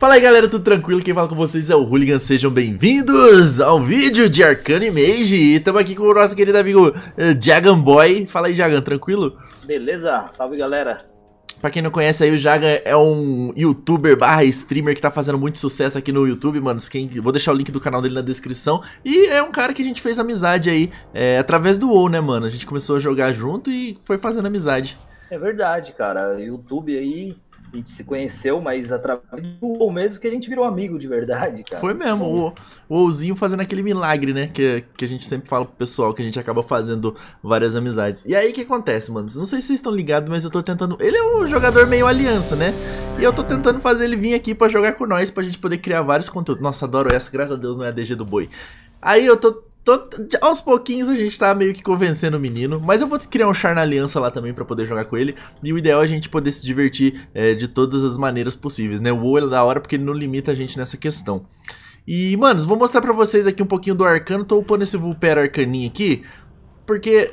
Fala aí galera, tudo tranquilo? Quem fala com vocês é o Hooligan, sejam bem-vindos ao vídeo de Arcane Mage E estamos aqui com o nosso querido amigo uh, Jagan Boy Fala aí Jagan, tranquilo? Beleza, salve galera Pra quem não conhece aí, o Jagan é um youtuber barra streamer que tá fazendo muito sucesso aqui no YouTube, mano. Quem, vou deixar o link do canal dele na descrição. E é um cara que a gente fez amizade aí, é, através do WoW, né, mano? A gente começou a jogar junto e foi fazendo amizade. É verdade, cara. YouTube aí a gente se conheceu, mas através do WoW mesmo que a gente virou amigo de verdade, cara. Foi mesmo, o, o fazendo aquele milagre, né? Que, que a gente sempre fala pro pessoal, que a gente acaba fazendo várias amizades. E aí o que acontece, mano? Não sei se vocês estão ligados, mas eu tô tentando. Ele é um jogador meio aliança, né? E eu tô tentando fazer ele vir aqui para jogar com nós, pra gente poder criar vários conteúdos. Nossa, adoro essa, graças a Deus não é a DG do boi. Aí eu tô Tô, aos pouquinhos a gente tá meio que convencendo o menino, mas eu vou criar um char na aliança lá também pra poder jogar com ele. E o ideal é a gente poder se divertir é, de todas as maneiras possíveis, né? O WoW é da hora porque ele não limita a gente nessa questão. E, manos, vou mostrar pra vocês aqui um pouquinho do arcano. Tô upando esse Vulpera arcaninho aqui, porque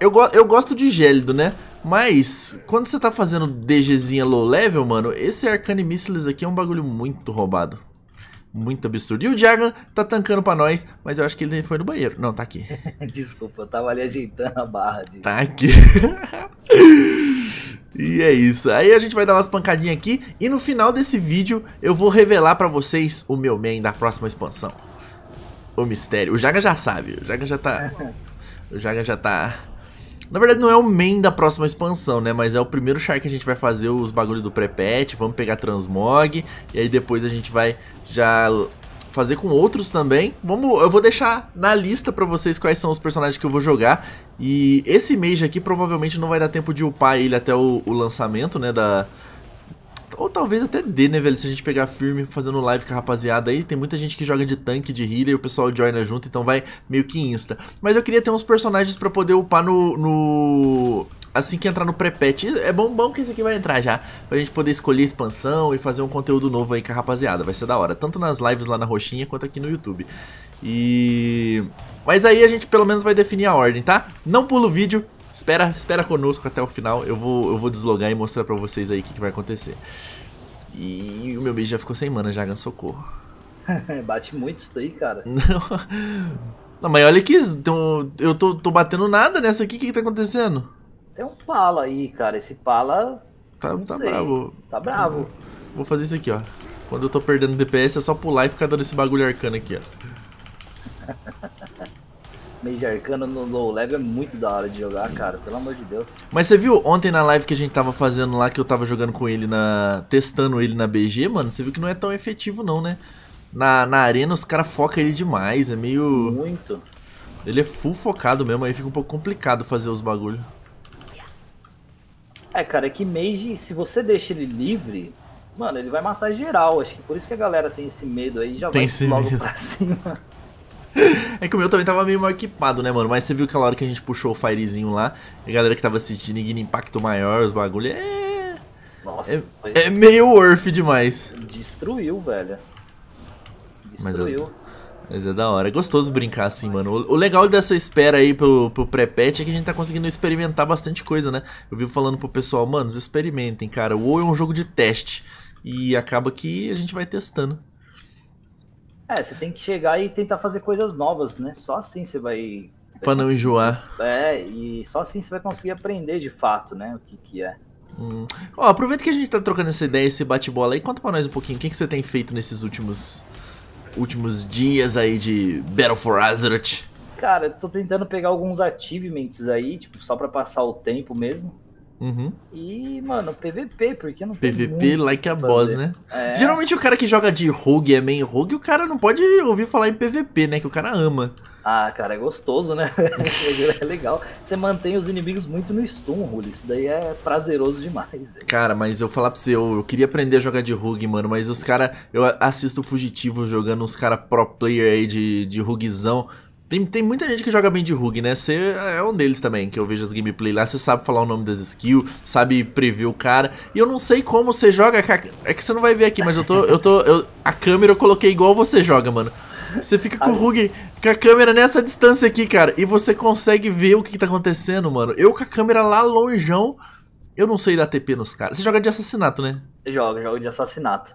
eu, go eu gosto de gélido, né? Mas, quando você tá fazendo DGzinha low level, mano, esse Arcane Missiles aqui é um bagulho muito roubado muito absurdo. E o Jagan tá tancando pra nós, mas eu acho que ele foi no banheiro. Não, tá aqui. Desculpa, eu tava ali ajeitando a barra. De... Tá aqui. E é isso, aí a gente vai dar umas pancadinhas aqui e no final desse vídeo eu vou revelar pra vocês o meu main da próxima expansão. O mistério, o Jaga já sabe, o Jaga já tá... O Jaga já tá na verdade, não é o main da próxima expansão, né? Mas é o primeiro char que a gente vai fazer os bagulhos do pré-patch, vamos pegar transmog, e aí depois a gente vai já fazer com outros também. Vamos, eu vou deixar na lista para vocês quais são os personagens que eu vou jogar. E esse mage aqui provavelmente não vai dar tempo de upar ele até o, o lançamento, né, da ou talvez até dê, né, velho? Se a gente pegar firme fazendo live com a rapaziada aí, tem muita gente que joga de tanque, de healer, o pessoal joina junto, então vai meio que insta. Mas eu queria ter uns personagens pra poder upar no... no assim que entrar no pré-patch. É bom, bom que esse aqui vai entrar já, pra gente poder escolher expansão e fazer um conteúdo novo aí com a rapaziada. Vai ser da hora, tanto nas lives lá na Roxinha, quanto aqui no YouTube. E... Mas aí a gente pelo menos vai definir a ordem, tá? Não pula o vídeo, Espera, espera conosco até o final, eu vou, eu vou deslogar e mostrar pra vocês aí o que, que vai acontecer. E o meu bicho já ficou sem mana, já ganhou socorro. Bate muito isso daí, cara. Não, não mas olha aqui, então, eu tô, tô batendo nada nessa aqui, o que, que tá acontecendo? Tem um pala aí, cara, esse pala... Tá, tá bravo. Tá bravo. Vou fazer isso aqui, ó. Quando eu tô perdendo DPS é só pular e ficar dando esse bagulho arcano aqui, ó. Mage Arcano no low level é muito da hora de jogar, cara, pelo amor de Deus. Mas você viu ontem na live que a gente tava fazendo lá, que eu tava jogando com ele na. testando ele na BG, mano, você viu que não é tão efetivo não, né? Na, na arena os caras focam ele demais, é meio. Muito. Ele é full focado mesmo, aí fica um pouco complicado fazer os bagulho. É, cara, é que Mage, se você deixa ele livre, mano, ele vai matar geral. Acho que por isso que a galera tem esse medo aí já tem vai logo medo. pra cima. É que o meu também tava meio mal equipado, né, mano? Mas você viu aquela hora que a gente puxou o firezinho lá, a galera que tava assistindo Igni Impacto Maior, os bagulho, é... Nossa, é, é meio worth demais. Destruiu, velho. Destruiu. Mas é, mas é, da hora. É gostoso brincar assim, mano. O, o legal dessa espera aí pro, pro pré-patch é que a gente tá conseguindo experimentar bastante coisa, né? Eu vivo falando pro pessoal, mano, experimentem, cara. O WoW é um jogo de teste. E acaba que a gente vai testando. É, você tem que chegar e tentar fazer coisas novas, né? Só assim você vai. Pra não enjoar. É, e só assim você vai conseguir aprender de fato, né? O que, que é. Hum. Ó, aproveita que a gente tá trocando essa ideia, esse bate-bola aí, conta pra nós um pouquinho, o que, que você tem feito nesses últimos últimos dias aí de Battle for Azeroth? Cara, eu tô tentando pegar alguns achievements aí, tipo, só pra passar o tempo mesmo. Uhum. E, mano, PVP, porque não PVP like a boss, né? É. Geralmente o cara que joga de rogue é main rogue, o cara não pode ouvir falar em PVP, né? Que o cara ama. Ah, cara, é gostoso, né? é legal. Você mantém os inimigos muito no stun, Ruli. Isso daí é prazeroso demais, véio. Cara, mas eu falar pra você, eu, eu, queria aprender a jogar de rogue, mano, mas os cara, eu assisto Fugitivo jogando uns cara pro player aí de, de roguezão. Tem, tem muita gente que joga bem de rug, né? Você é um deles também, que eu vejo as gameplay lá. Você sabe falar o nome das skills, sabe prever o cara. E eu não sei como você joga. É que você é não vai ver aqui, mas eu tô. Eu tô. Eu, a câmera eu coloquei igual você joga, mano. Você fica com o Rug, ah. com a câmera nessa distância aqui, cara, e você consegue ver o que, que tá acontecendo, mano. Eu com a câmera lá longeão, eu não sei dar TP nos caras. Você joga de assassinato, né? Joga, jogo de assassinato.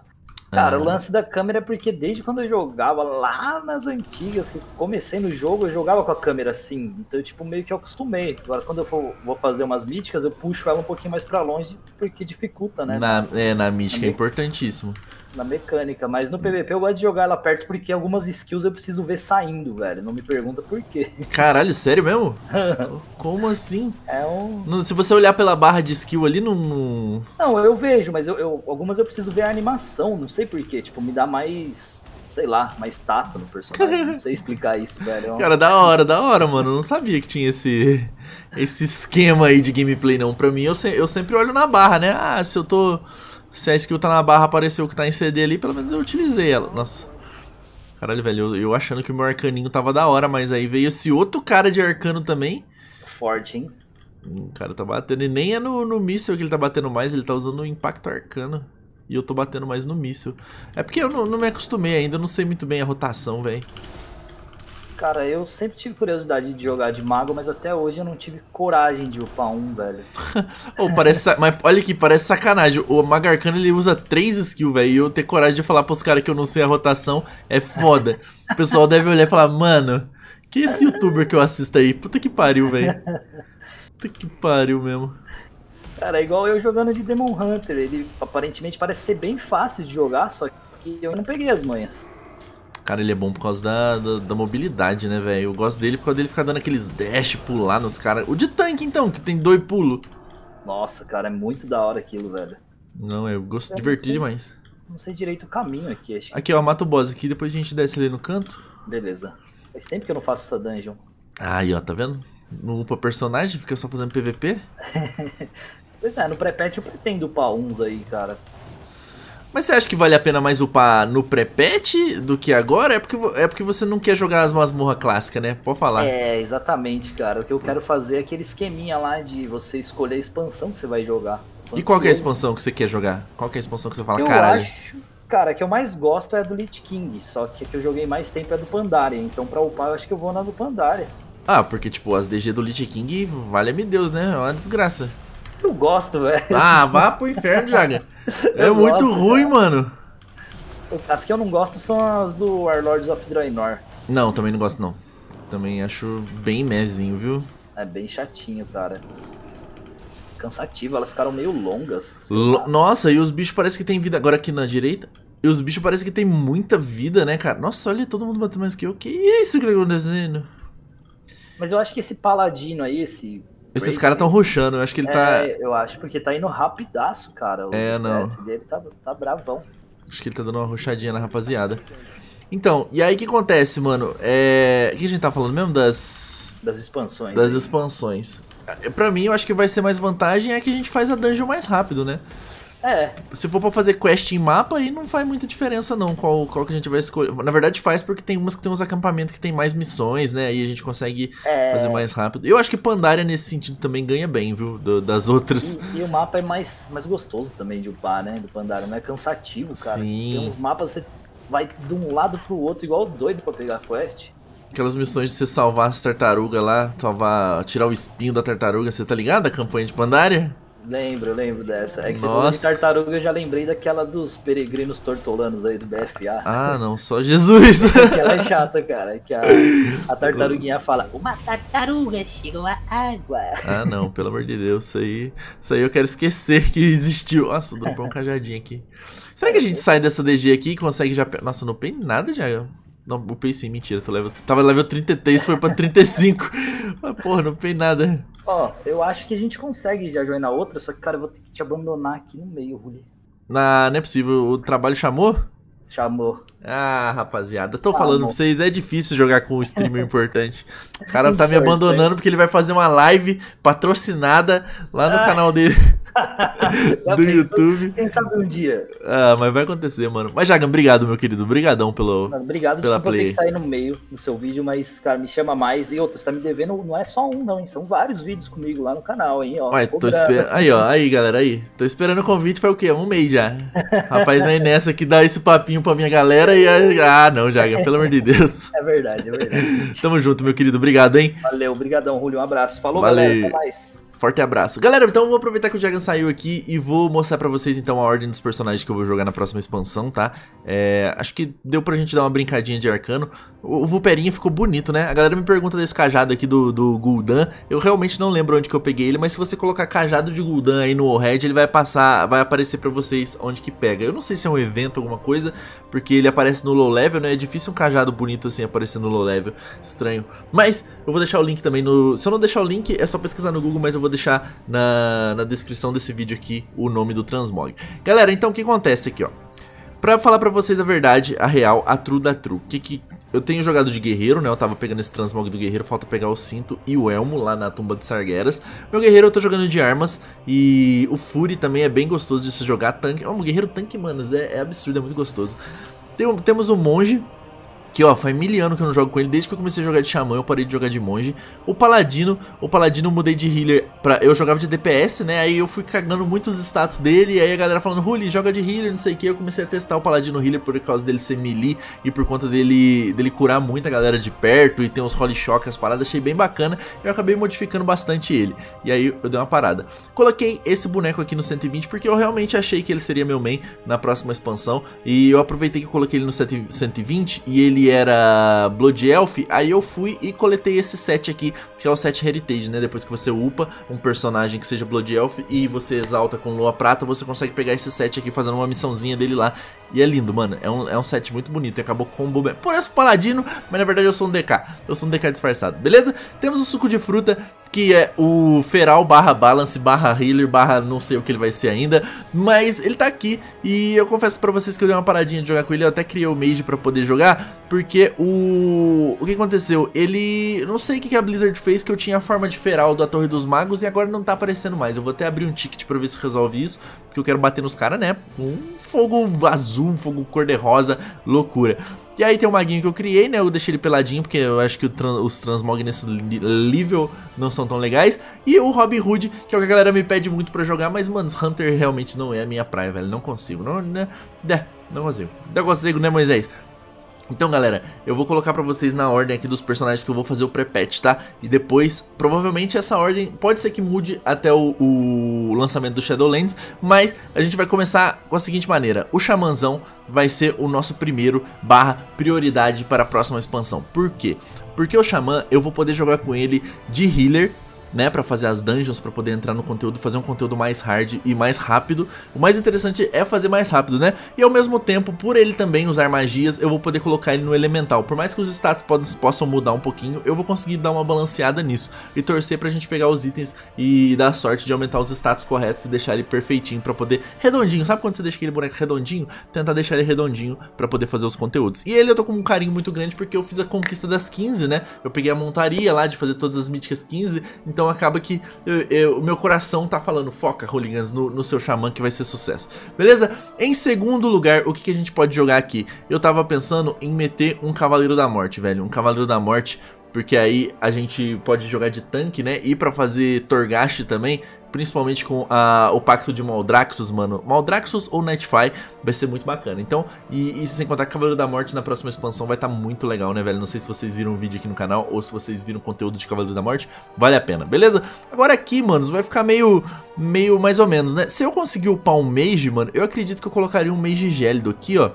Cara, o lance da câmera é porque desde quando eu jogava lá nas antigas, que comecei no jogo, eu jogava com a câmera assim. Então, tipo, meio que eu acostumei. Agora, quando eu for, vou fazer umas míticas, eu puxo ela um pouquinho mais para longe, porque dificulta, né? Na, é, na mítica é, meio... é importantíssimo na mecânica, mas no PVP eu gosto de jogar ela perto porque algumas skills eu preciso ver saindo, velho. Não me pergunta por quê. Caralho, sério mesmo? Como assim? É um... Se você olhar pela barra de skill ali, não. Não, eu vejo, mas eu, eu, algumas eu preciso ver a animação, não sei porquê. Tipo, me dá mais. Sei lá, mais tato no personagem. não sei explicar isso, velho. É um... Cara, da hora, da hora, mano. Eu não sabia que tinha esse. Esse esquema aí de gameplay, não. Pra mim, eu, se... eu sempre olho na barra, né? Ah, se eu tô se a skill tá na barra, apareceu que tá em CD ali, pelo menos eu utilizei ela. Nossa. Caralho, velho, eu, eu achando que o meu arcaninho tava da hora, mas aí veio esse outro cara de arcano também. Forte, hein? Hum, o cara tá batendo, e nem é no, no míssil que ele tá batendo mais, ele tá usando o impacto arcano. E eu tô batendo mais no míssil. É porque eu não, não me acostumei ainda, eu não sei muito bem a rotação, velho. Cara, eu sempre tive curiosidade de jogar de mago, mas até hoje eu não tive coragem de upar um, velho. oh, parece, mas olha aqui, parece sacanagem. O Mago Arcano, ele usa três skills, velho. E eu ter coragem de falar pros caras que eu não sei a rotação é foda. o pessoal deve olhar e falar, mano, que esse youtuber que eu assisto aí? Puta que pariu, velho. Puta que pariu mesmo. Cara, é igual eu jogando de Demon Hunter. Ele aparentemente parece ser bem fácil de jogar, só que eu não peguei as manhas. Cara, ele é bom por causa da, da, da mobilidade, né, velho? Eu gosto dele por causa dele ficar dando aqueles dash, pular nos caras. O de tanque, então, que tem dois pulos. Nossa, cara, é muito da hora aquilo, velho. Não, eu gosto de divertir demais. Não sei direito o caminho aqui, acho. Aqui, ó, mata o boss aqui, depois a gente desce ali no canto. Beleza. Faz tempo que eu não faço essa dungeon. Aí, ó, tá vendo? Não upa personagem, fica só fazendo PVP. pois é, no pré-patch eu pretendo upar uns aí, cara. Mas você acha que vale a pena mais upar no pré-patch do que agora? É porque, é porque você não quer jogar as masmorras clássicas, né? Pode falar. É, exatamente, cara. O que eu quero fazer é aquele esqueminha lá de você escolher a expansão que você vai jogar. e qual é a expansão que você quer jogar? Qual é a expansão que você fala, eu caralho? Acho, cara, a que eu mais gosto é a do Lich King, só que a que eu joguei mais tempo é a do Pandaria. Então pra upar eu acho que eu vou na do Pandaria. Ah, porque tipo, as DG do Lich King, valha-me Deus, né? É uma desgraça. Eu gosto, velho. Ah, vá pro inferno, Jaga. É eu muito gosto, ruim, cara. mano. As que eu não gosto são as do Warlords of Draenor. Não, também não gosto não. Também acho bem mezinho, viu? É bem chatinho, cara. Cansativo, elas ficaram meio longas. L Nossa, e os bichos parece que tem vida agora aqui na direita. E os bichos parece que tem muita vida, né, cara? Nossa, olha todo mundo batendo mais que eu. Que isso que tá acontecendo? Mas eu acho que esse paladino aí, esse esses caras estão ruxando, eu acho que ele tá- é, tá. Eu acho, porque tá indo rapidaço, cara. O é, é não. O dele tá, tá bravão. Acho que ele tá dando uma ruxadinha na rapaziada. Então, e aí o que acontece, mano? É... O que a gente tá falando mesmo? Das. Das expansões. Das aí. Né? expansões. É, pra mim, eu acho que vai ser mais vantagem é que a gente faz a dungeon mais rápido, né? É. Se for pra fazer quest em mapa, aí não faz muita diferença, não, qual, qual que a gente vai escolher. Na verdade, faz porque tem umas que tem uns acampamentos que tem mais missões, né? Aí a gente consegue é... fazer mais rápido. Eu acho que Pandaria, nesse sentido, também ganha bem, viu? Do, das outras. E, e, o mapa é mais, mais gostoso também de upar, né? Do Pandaria. Não é cansativo, cara. Sim. Tem uns mapas você vai de um lado pro outro igual doido pra pegar quest. Aquelas missões de você salvar as tartarugas lá, salvar, tirar o espinho da tartaruga, você tá ligado? A campanha de Pandaria? Lembro, lembro dessa. É que Nossa. você falou de tartaruga, eu já lembrei daquela dos peregrinos tortolanos aí do BFA. Ah, não, só Jesus. Aquela é, é chata, cara. É que a, a tartaruguinha fala, uma tartaruga chegou à água. Ah, não, pelo amor de Deus, isso aí. Isso aí eu quero esquecer que existiu. Nossa, dropou um cajadinho aqui. Será que a gente sai dessa DG aqui e consegue já. Nossa, não tem nada já. Não, upei sim, mentira. Tô level... Tava level 33, foi pra 35. Mas, porra, não upei nada. Ó, oh, eu acho que a gente consegue já joinar outra, só que, cara, eu vou ter que te abandonar aqui no meio, Ruli. Na... Não é possível. O trabalho chamou? Chamou. Ah, rapaziada, tô tá falando não. pra vocês, é difícil jogar com um streamer importante. O cara tá me é. abandonando porque ele vai fazer uma live patrocinada lá no ah. canal dele do YouTube. Quem sabe um dia. Ah, mas vai acontecer, mano. Mas, Jagan, obrigado, meu querido. Obrigadão pelo. Mano, obrigado, pela desculpa play. ter que sair no meio do seu vídeo, mas, cara, me chama mais. E outra, você tá me devendo, não é só um, não, hein? São vários vídeos comigo lá no canal, hein? Ó, Ué, tô esperando. Aí, ó, aí, galera, aí. Tô esperando o convite pra o quê? Um mês já. Rapaz, vem nessa que dá esse papinho pra minha galera ah, não, Jaga, pelo amor de Deus. É verdade, é verdade. Tamo junto, meu querido. Obrigado, hein? Valeu, obrigadão, Julio. Um abraço. Falou, Valeu. galera. Até mais. Forte abraço. Galera, então eu vou aproveitar que o Jagan saiu aqui e vou mostrar pra vocês então a ordem dos personagens que eu vou jogar na próxima expansão, tá? É, acho que deu pra gente dar uma brincadinha de arcano. O, o Vuperinha ficou bonito, né? A galera me pergunta desse cajado aqui do, do Gul'dan. Eu realmente não lembro onde que eu peguei ele, mas se você colocar cajado de Gul'dan aí no Red, ele vai passar, vai aparecer pra vocês onde que pega. Eu não sei se é um evento, alguma coisa, porque ele aparece no low level, né? É difícil um cajado bonito assim aparecer no low level. Estranho. Mas eu vou deixar o link também no... Se eu não deixar o link, é só pesquisar no Google, mas eu vou vou deixar na, na descrição desse vídeo aqui o nome do transmog. Galera, então o que acontece aqui, ó? Pra falar pra vocês a verdade, a real, a true da true, que que... Eu tenho jogado de guerreiro, né? Eu tava pegando esse transmog do guerreiro, falta pegar o cinto e o elmo lá na tumba de Sargueras. Meu guerreiro eu tô jogando de armas e o Fury também é bem gostoso de se jogar tanque. Oh, é meu guerreiro tanque, mano, é, é absurdo, é muito gostoso. Tem, temos o monge, que ó, faz mil anos que eu não jogo com ele, desde que eu comecei a jogar de xamã eu parei de jogar de monge. O paladino, o paladino eu mudei de healer pra... Eu jogava de DPS, né, aí eu fui cagando muitos status dele, e aí a galera falando, Ruli, joga de healer, não sei o que, eu comecei a testar o paladino healer por causa dele ser melee e por conta dele, dele curar muito a galera de perto e ter uns holy shock, as paradas, achei bem bacana, eu acabei modificando bastante ele. E aí eu dei uma parada. Coloquei esse boneco aqui no 120 porque eu realmente achei que ele seria meu main na próxima expansão, e eu aproveitei que eu coloquei ele no 120 e ele era Blood Elf, aí eu fui e coletei esse set aqui, que é o set Heritage, né? Depois que você upa um personagem que seja Blood Elf e você exalta com Lua Prata, você consegue pegar esse set aqui fazendo uma missãozinha dele lá. E é lindo, mano. É um, é um set muito bonito e acabou combo... Por essa paladino, mas na verdade eu sou um DK. Eu sou um DK disfarçado, beleza? Temos o suco de fruta, que é o feral barra balance barra healer barra não sei o que ele vai ser ainda. Mas ele tá aqui e eu confesso pra vocês que eu dei uma paradinha de jogar com ele. Eu até criei o mage pra poder jogar, porque porque o. O que aconteceu? Ele. Não sei o que a Blizzard fez que eu tinha a forma de feral da Torre dos Magos e agora não tá aparecendo mais. Eu vou até abrir um ticket pra ver se resolve isso. Porque eu quero bater nos caras, né? Um fogo azul, um fogo cor-de-rosa, loucura. E aí tem o maguinho que eu criei, né? Eu deixei ele peladinho, porque eu acho que os transmog nesse nível não são tão legais. E o Robin Hood, que é o que a galera me pede muito pra jogar, mas, mano, Hunter realmente não é a minha praia, velho. Não consigo, não, né? Não, né, não consigo. Não consigo, né, Moisés? Então, galera, eu vou colocar pra vocês na ordem aqui dos personagens que eu vou fazer o pré-patch, tá? E depois, provavelmente essa ordem pode ser que mude até o, o, lançamento do Shadowlands, mas a gente vai começar com a seguinte maneira. O Xamãzão vai ser o nosso primeiro barra prioridade para a próxima expansão. Por quê? Porque o Xamã, eu vou poder jogar com ele de healer, né, para fazer as dungeons, para poder entrar no conteúdo, fazer um conteúdo mais hard e mais rápido. O mais interessante é fazer mais rápido, né? E ao mesmo tempo, por ele também usar magias, eu vou poder colocar ele no elemental. Por mais que os status possam mudar um pouquinho, eu vou conseguir dar uma balanceada nisso e torcer pra gente pegar os itens e dar sorte de aumentar os status corretos e deixar ele perfeitinho para poder redondinho. Sabe quando você deixa aquele boneco redondinho? Tentar deixar ele redondinho para poder fazer os conteúdos. E ele eu tô com um carinho muito grande porque eu fiz a conquista das 15, né? Eu peguei a montaria lá de fazer todas as míticas 15, então então acaba que o meu coração tá falando, foca, Roligans, no, no, seu xamã que vai ser sucesso. Beleza? Em segundo lugar, o que, que a gente pode jogar aqui? Eu tava pensando em meter um Cavaleiro da Morte, velho. Um Cavaleiro da Morte porque aí a gente pode jogar de tanque, né? E para fazer Torgash também, principalmente com a, o pacto de Maldraxxus, mano. Maldraxxus ou Nightfy vai ser muito bacana. Então, e, e sem contar Cavaleiro da Morte na próxima expansão vai estar tá muito legal, né, velho? Não sei se vocês viram o vídeo aqui no canal ou se vocês viram conteúdo de Cavaleiro da Morte, vale a pena, beleza? Agora aqui, mano, vai ficar meio, meio mais ou menos, né? Se eu conseguir upar um Mage, mano, eu acredito que eu colocaria um Mage Gélido aqui, ó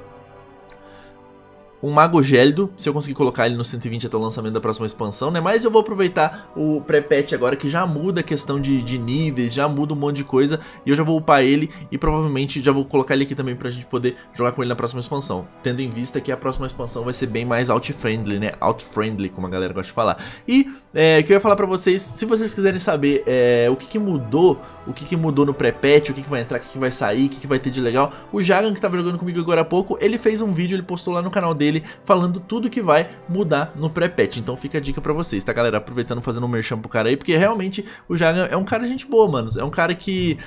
um Mago Gélido, se eu conseguir colocar ele no 120 até o lançamento da próxima expansão, né? Mas eu vou aproveitar o pré-patch agora, que já muda a questão de, de níveis, já muda um monte de coisa, e eu já vou upar ele, e provavelmente já vou colocar ele aqui também pra gente poder jogar com ele na próxima expansão. Tendo em vista que a próxima expansão vai ser bem mais out friendly né? out friendly como a galera gosta de falar. E é, que eu ia falar para vocês, se vocês quiserem saber é, o que, que, mudou, o que, que mudou no pré-patch, o que, que, vai entrar, o que, vai sair, o que, vai ter de legal, o Jagan, que tava jogando comigo agora há pouco, ele fez um vídeo, ele postou lá no canal dele, falando tudo que vai mudar no pré-patch, então fica a dica para vocês, tá galera? Aproveitando, fazendo um merchan pro cara aí, porque realmente o Jagan é um cara gente boa, mano, é um cara que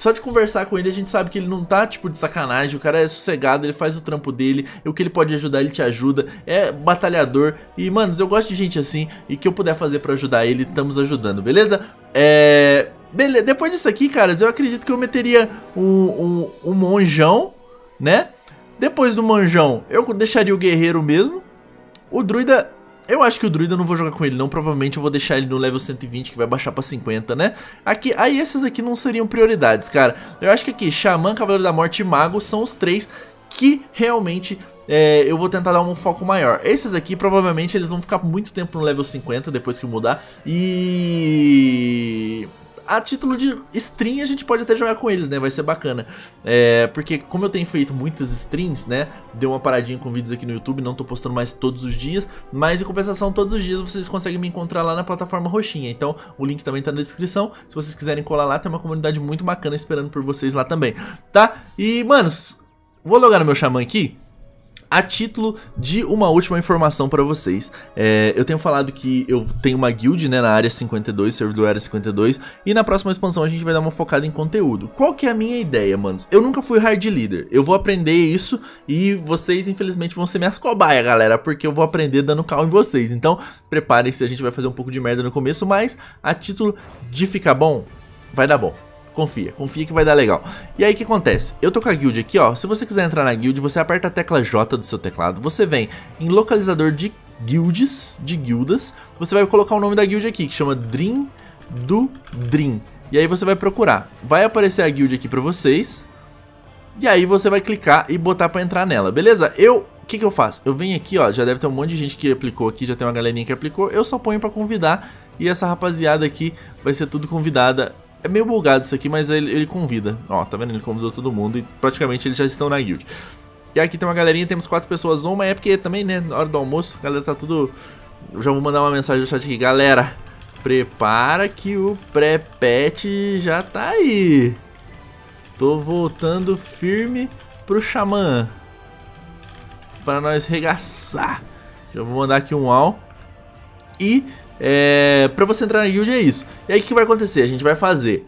só de conversar com ele, a gente sabe que ele não tá, tipo, de sacanagem. O cara é sossegado, ele faz o trampo dele. O que ele pode ajudar, ele te ajuda. É batalhador. E, mano, eu gosto de gente assim. E que eu puder fazer para ajudar ele, estamos ajudando, beleza? É. Beleza, depois disso aqui, caras, eu acredito que eu meteria um, um, um monjão, né? Depois do manjão, eu deixaria o guerreiro mesmo. O druida eu acho que o druida eu não vou jogar com ele não, provavelmente eu vou deixar ele no level 120, que vai baixar pra 50, né? Aqui, aí esses aqui não seriam prioridades, cara. Eu acho que aqui, xamã, cavaleiro da morte e mago são os três que realmente é, eu vou tentar dar um foco maior. Esses aqui, provavelmente, eles vão ficar muito tempo no level 50 depois que mudar. E a título de stream a gente pode até jogar com eles, né? Vai ser bacana. É, porque como eu tenho feito muitas streams, né? Deu uma paradinha com vídeos aqui no YouTube, não tô postando mais todos os dias, mas em compensação, todos os dias vocês conseguem me encontrar lá na plataforma roxinha. Então, o link também tá na descrição. Se vocês quiserem colar lá, tem uma comunidade muito bacana esperando por vocês lá também, tá? E, manos, vou logar no meu xamã aqui. A título de uma última informação para vocês, é, eu tenho falado que eu tenho uma guild né, na área 52, servidor área 52, e na próxima expansão a gente vai dar uma focada em conteúdo. Qual que é a minha ideia, manos? Eu nunca fui hard leader, eu vou aprender isso e vocês infelizmente vão ser minhas cobaias, galera, porque eu vou aprender dando calma em vocês. Então preparem-se, a gente vai fazer um pouco de merda no começo, mas a título de ficar bom, vai dar bom. Confia, confia que vai dar legal. E aí o que acontece? Eu tô com a guild aqui, ó. Se você quiser entrar na guild, você aperta a tecla J do seu teclado. Você vem em localizador de guilds, de guildas. Você vai colocar o nome da guild aqui, que chama Dream do Dream. E aí você vai procurar. Vai aparecer a guild aqui pra vocês. E aí você vai clicar e botar pra entrar nela, beleza? Eu o que, que eu faço? Eu venho aqui, ó, já deve ter um monte de gente que aplicou aqui, já tem uma galerinha que aplicou, eu só ponho para convidar e essa rapaziada aqui vai ser tudo convidada é meio bugado isso aqui, mas ele, ele convida. Ó, tá vendo? Ele convidou todo mundo e praticamente eles já estão na guild. E aqui tem uma galerinha, temos quatro pessoas. Uma é porque também, né, na hora do almoço, a galera tá tudo... Eu já vou mandar uma mensagem no chat aqui. Galera, prepara que o pré-pet já tá aí. Tô voltando firme pro xamã. Pra nós regaçar. Já vou mandar aqui um all. E é, pra você entrar na guild é isso. E aí o que vai acontecer? A gente vai fazer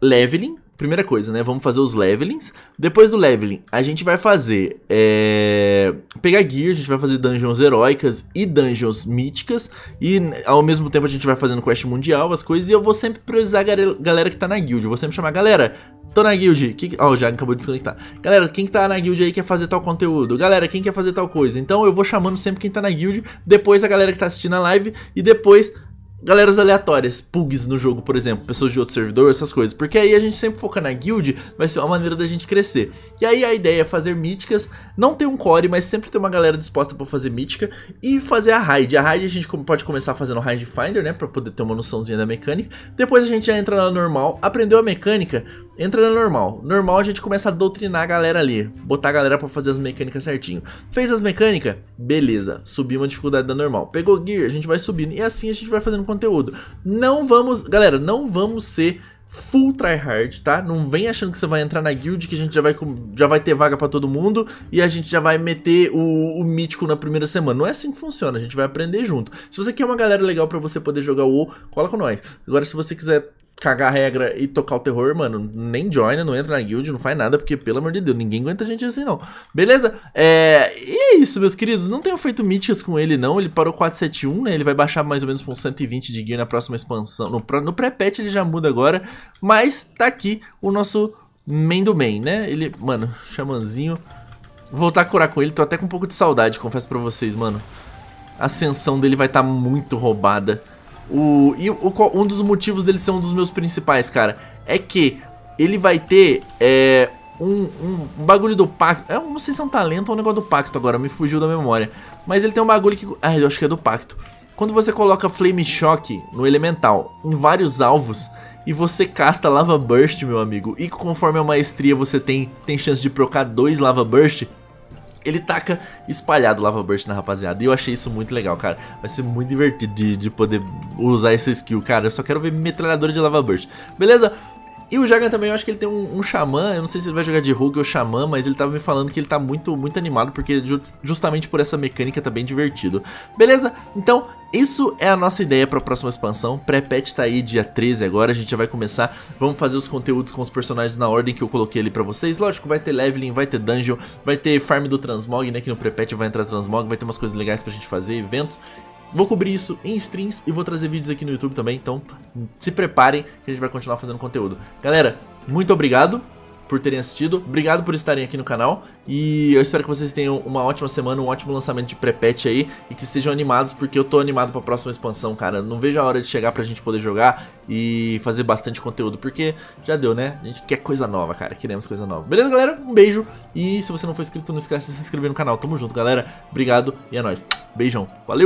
leveling, primeira coisa, né? Vamos fazer os levelings. Depois do leveling, a gente vai fazer. É... Pegar gear, a gente vai fazer dungeons heróicas e dungeons míticas. E ao mesmo tempo a gente vai fazendo quest mundial, as coisas. E eu vou sempre priorizar a galera que tá na guild. Eu vou sempre chamar, galera, Tô na guild. Que... Ó, o acabou de desconectar. Galera, quem que tá na guild aí quer fazer tal conteúdo? Galera, quem quer fazer tal coisa? Então eu vou chamando sempre quem tá na guild, depois a galera que tá assistindo a live e depois galeras aleatórias, pugs no jogo, por exemplo, pessoas de outro servidor, essas coisas. Porque aí a gente sempre foca na guild, vai ser uma maneira da gente crescer. E aí a ideia é fazer míticas, não ter um core, mas sempre ter uma galera disposta para fazer mítica e fazer a raid. A raid a gente pode começar fazendo raid finder, né, para poder ter uma noçãozinha da mecânica. Depois a gente já entra na normal, aprendeu a mecânica, Entra na normal. Normal a gente começa a doutrinar a galera ali, botar a galera para fazer as mecânicas certinho. Fez as mecânicas? Beleza, subiu uma dificuldade da normal. Pegou gear, a gente vai subindo e assim a gente vai fazendo conteúdo. Não vamos, galera, não vamos ser full tryhard, tá? Não vem achando que você vai entrar na guild, que a gente já vai, já vai ter vaga pra todo mundo e a gente já vai meter o, o mítico na primeira semana. Não é assim que funciona, a gente vai aprender junto. Se você quer uma galera legal pra você poder jogar o WoW, cola com nós. Agora, se você quiser cagar a regra e tocar o terror, mano, nem joina, não entra na guild, não faz nada, porque, pelo amor de Deus, ninguém aguenta a gente assim, não. Beleza? É... E é isso, meus queridos. Não tenho feito míticas com ele, não. Ele parou 471, né? Ele vai baixar mais ou menos pra uns 120 de gear na próxima expansão. No, no pré-patch ele já muda agora, mas tá aqui o nosso main do main, né? Ele, mano, chamanzinho. Vou voltar a curar com ele, tô até com um pouco de saudade, confesso pra vocês, mano. A ascensão dele vai estar tá muito roubada. O, e o, um dos motivos dele ser um dos meus principais, cara, é que ele vai ter é, um, um, um, bagulho do pacto. É, eu não sei se é um talento ou um negócio do pacto agora, me fugiu da memória. Mas ele tem um bagulho que. Ah, eu acho que é do pacto. Quando você coloca Flame Shock no Elemental em vários alvos e você casta Lava Burst, meu amigo, e conforme a maestria você tem, tem chance de procar dois Lava Burst, ele taca espalhado o Lava Burst na rapaziada. E eu achei isso muito legal, cara. Vai ser muito divertido de, de poder usar essa skill, cara. Eu só quero ver metralhadora de Lava Burst. Beleza? E o Jagan também, eu acho que ele tem um, um xamã, eu não sei se ele vai jogar de rogue ou xamã, mas ele tava me falando que ele tá muito, muito animado, porque justamente por essa mecânica tá bem divertido. Beleza? Então, isso é a nossa ideia para a próxima expansão. Pré-patch tá aí dia 13 agora, a gente já vai começar. Vamos fazer os conteúdos com os personagens na ordem que eu coloquei ali para vocês. Lógico, vai ter leveling, vai ter dungeon, vai ter farm do transmog, né, que no pré-patch vai entrar transmog, vai ter umas coisas legais pra gente fazer, eventos. Vou cobrir isso em streams e vou trazer vídeos aqui no YouTube também, então se preparem que a gente vai continuar fazendo conteúdo. Galera, muito obrigado por terem assistido, obrigado por estarem aqui no canal e eu espero que vocês tenham uma ótima semana, um ótimo lançamento de pré-patch aí e que estejam animados porque eu tô animado para a próxima expansão, cara. Não vejo a hora de chegar pra gente poder jogar e fazer bastante conteúdo, porque já deu, né? A gente quer coisa nova, cara, queremos coisa nova. Beleza, galera? Um beijo e se você não for inscrito, não esquece de se inscrever no canal. Tamo junto, galera. Obrigado e é nóis. Beijão. Valeu!